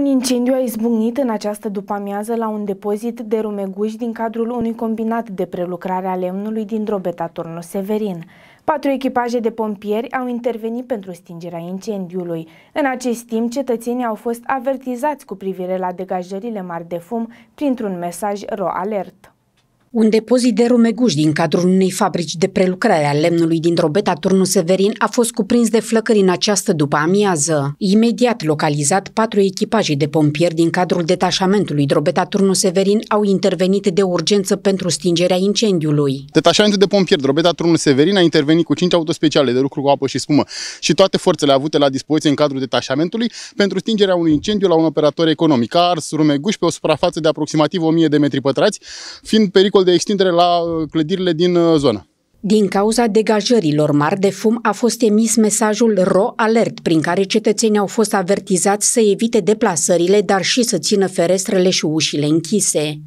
Un incendiu a izbucnit în această după-amiază la un depozit de rumeguși din cadrul unui combinat de prelucrare a lemnului din Drobeta turnu Severin. Patru echipaje de pompieri au intervenit pentru stingerea incendiului. În acest timp, cetățenii au fost avertizați cu privire la degajările mari de fum printr-un mesaj ro-alert. Un depozit de rumeguș din cadrul unei fabrici de prelucrare a lemnului din Drobeta, Turnul Severin, a fost cuprins de flăcări în această după amiază. Imediat localizat, patru echipaje de pompieri din cadrul detașamentului Drobeta, Turnul Severin au intervenit de urgență pentru stingerea incendiului. Detașamentul de pompieri Drobeta, Turnul Severin a intervenit cu cinci autospeciale de lucru cu apă și spumă și toate forțele avute la dispoziție în cadrul detașamentului pentru stingerea unui incendiu la un operator economic. A ars rumeguș pe o suprafață de aproximativ 1000 de metri pătrați, fiind pericol pericol de extindere la uh, clădirile din uh, zonă. Din cauza degajărilor mari de fum a fost emis mesajul RO Alert, prin care cetățenii au fost avertizați să evite deplasările, dar și să țină ferestrele și ușile închise.